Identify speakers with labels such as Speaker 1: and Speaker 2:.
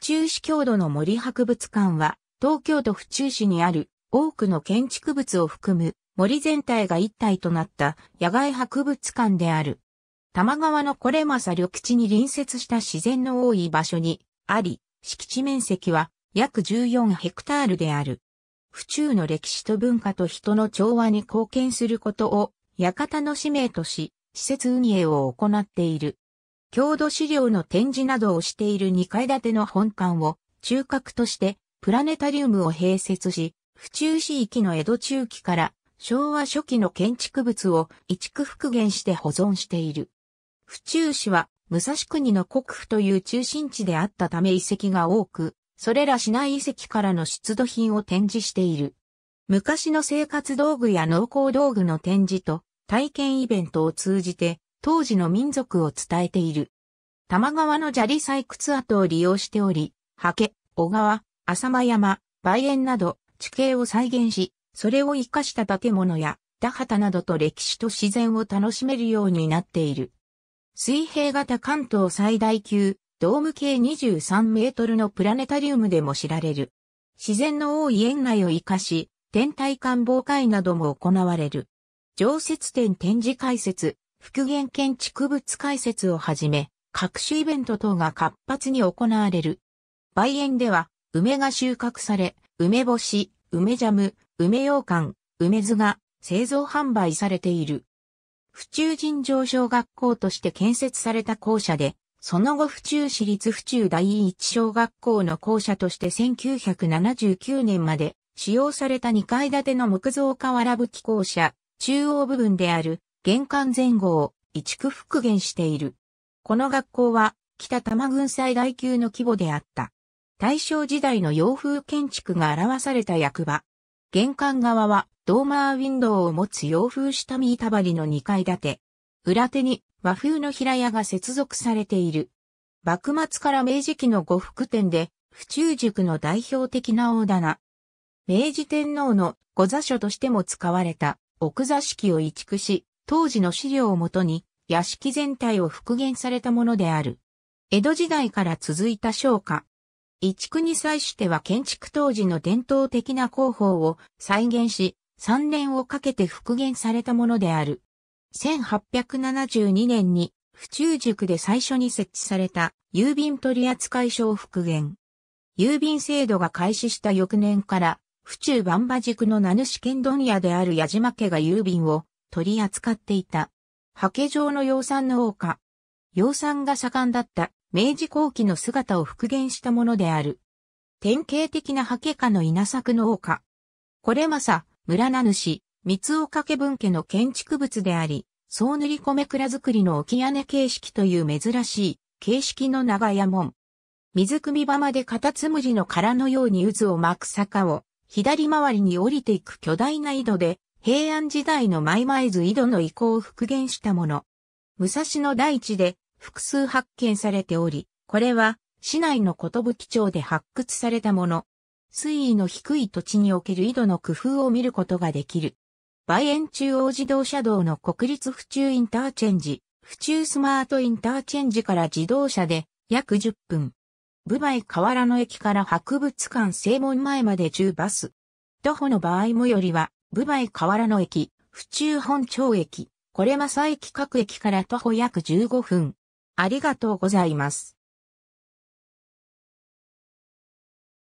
Speaker 1: 府中市郷土の森博物館は、東京都府中市にある多くの建築物を含む森全体が一体となった野外博物館である。多摩川のこれまさ緑地に隣接した自然の多い場所にあり、敷地面積は約14ヘクタールである。府中の歴史と文化と人の調和に貢献することを、館の使命とし、施設運営を行っている。郷土資料の展示などをしている2階建ての本館を中核としてプラネタリウムを併設し、府中市域の江戸中期から昭和初期の建築物を移築復元して保存している。府中市は武蔵国の国府という中心地であったため遺跡が多く、それら市内遺跡からの出土品を展示している。昔の生活道具や農耕道具の展示と体験イベントを通じて当時の民族を伝えている。多摩川の砂利採掘跡を利用しており、ハケ、小川、浅間山、梅園など地形を再現し、それを活かした建物や田畑などと歴史と自然を楽しめるようになっている。水平型関東最大級、ドーム径23メートルのプラネタリウムでも知られる。自然の多い園内を活かし、天体観望会なども行われる。常設展展示解説、復元建築物解説をはじめ、各種イベント等が活発に行われる。梅園では、梅が収穫され、梅干し、梅ジャム、梅羊羹、梅酢が製造販売されている。府中尋常小学校として建設された校舎で、その後府中市立府中第一小学校の校舎として1979年まで使用された2階建ての木造瓦葺き校舎、中央部分である玄関前後を移築復元している。この学校は北多摩郡最大級の規模であった。大正時代の洋風建築が表された役場。玄関側はドーマーウィンドウを持つ洋風下見板張りの2階建て。裏手に和風の平屋が接続されている。幕末から明治期の呉服店で、府中塾の代表的な大棚。明治天皇の御座所としても使われた奥座敷を移築し、当時の資料をもとに、屋敷全体を復元されたものである。江戸時代から続いた商家。一築に際しては建築当時の伝統的な工法を再現し、3年をかけて復元されたものである。1872年に府中塾で最初に設置された郵便取扱所を復元。郵便制度が開始した翌年から、府中万馬塾の名主剣問屋である矢島家が郵便を取り扱っていた。刷毛状の養蚕の王家。養蚕が盛んだった明治後期の姿を復元したものである。典型的な刷毛家の稲作の王家。これまさ、村名主、三岡家分家の建築物であり、総塗り米蔵造りの置屋根形式という珍しい形式の長屋門。水汲み場までカタツムリの殻のように渦を巻く坂を、左回りに降りていく巨大な井戸で、平安時代のマイマイズ井戸の遺構を復元したもの。武蔵野大地で複数発見されており、これは市内の寿町で発掘されたもの。水位の低い土地における井戸の工夫を見ることができる。梅園中央自動車道の国立府中インターチェンジ、府中スマートインターチェンジから自動車で約10分。部梅河原の駅から博物館正門前まで10バス。徒歩の場合もよりはブバイ河原の駅、府中本町駅、これ正駅各駅から徒歩約15分。ありがとうございます。